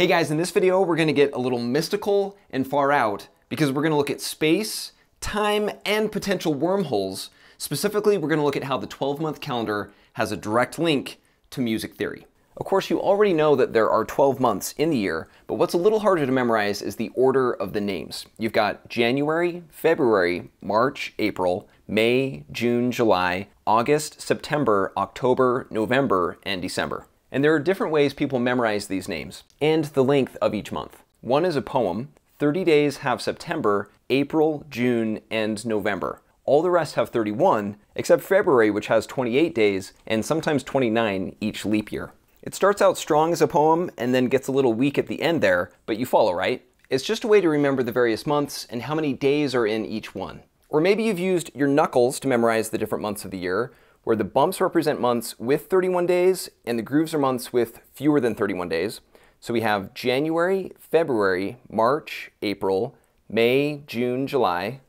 Hey guys, in this video, we're gonna get a little mystical and far out because we're gonna look at space, time, and potential wormholes. Specifically, we're gonna look at how the 12-month calendar has a direct link to music theory. Of course, you already know that there are 12 months in the year, but what's a little harder to memorize is the order of the names. You've got January, February, March, April, May, June, July, August, September, October, November, and December. And there are different ways people memorize these names and the length of each month. One is a poem. 30 days have September, April, June, and November. All the rest have 31, except February, which has 28 days and sometimes 29 each leap year. It starts out strong as a poem and then gets a little weak at the end there, but you follow, right? It's just a way to remember the various months and how many days are in each one. Or maybe you've used your knuckles to memorize the different months of the year, where the bumps represent months with 31 days and the grooves are months with fewer than 31 days. So we have January, February, March, April, May, June, July,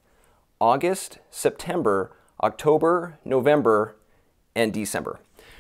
August, September, October, November, and December.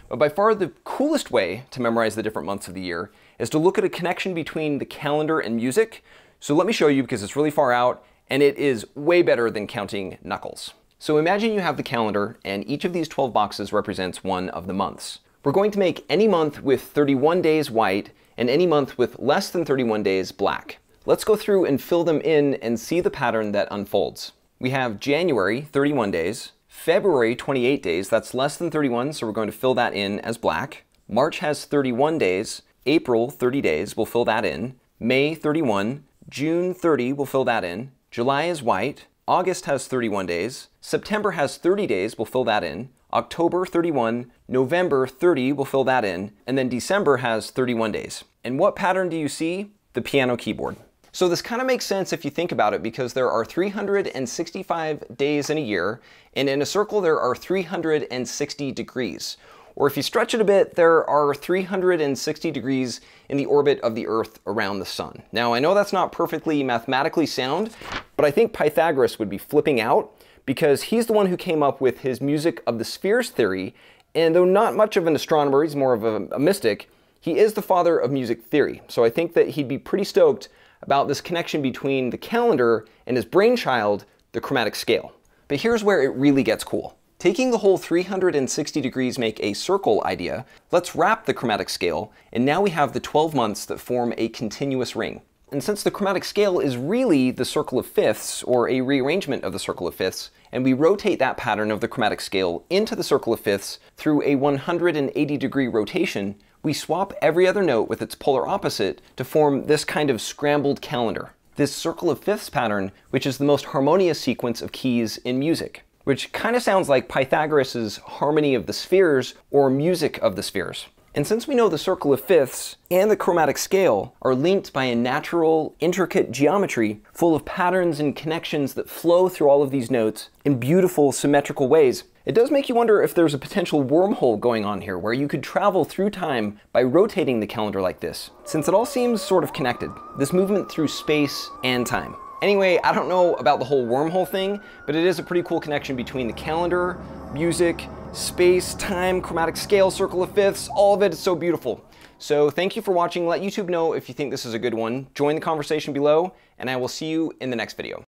But by far the coolest way to memorize the different months of the year is to look at a connection between the calendar and music. So let me show you because it's really far out and it is way better than counting knuckles. So imagine you have the calendar, and each of these 12 boxes represents one of the months. We're going to make any month with 31 days white and any month with less than 31 days black. Let's go through and fill them in and see the pattern that unfolds. We have January, 31 days, February, 28 days, that's less than 31, so we're going to fill that in as black. March has 31 days, April, 30 days, we'll fill that in. May, 31, June, 30, we'll fill that in. July is white, August has 31 days. September has 30 days, we'll fill that in. October 31, November 30, we'll fill that in. And then December has 31 days. And what pattern do you see? The piano keyboard. So this kind of makes sense if you think about it because there are 365 days in a year, and in a circle there are 360 degrees or if you stretch it a bit, there are 360 degrees in the orbit of the Earth around the sun. Now, I know that's not perfectly mathematically sound, but I think Pythagoras would be flipping out because he's the one who came up with his music of the spheres theory, and though not much of an astronomer, he's more of a, a mystic, he is the father of music theory. So I think that he'd be pretty stoked about this connection between the calendar and his brainchild, the chromatic scale. But here's where it really gets cool. Taking the whole 360 degrees make a circle idea, let's wrap the chromatic scale, and now we have the 12 months that form a continuous ring. And since the chromatic scale is really the circle of fifths, or a rearrangement of the circle of fifths, and we rotate that pattern of the chromatic scale into the circle of fifths through a 180 degree rotation, we swap every other note with its polar opposite to form this kind of scrambled calendar, this circle of fifths pattern, which is the most harmonious sequence of keys in music which kind of sounds like Pythagoras' harmony of the spheres or music of the spheres. And since we know the circle of fifths and the chromatic scale are linked by a natural, intricate geometry full of patterns and connections that flow through all of these notes in beautiful, symmetrical ways, it does make you wonder if there's a potential wormhole going on here where you could travel through time by rotating the calendar like this, since it all seems sort of connected, this movement through space and time. Anyway, I don't know about the whole wormhole thing, but it is a pretty cool connection between the calendar, music, space, time, chromatic scale, circle of fifths, all of it is so beautiful. So thank you for watching. Let YouTube know if you think this is a good one. Join the conversation below, and I will see you in the next video.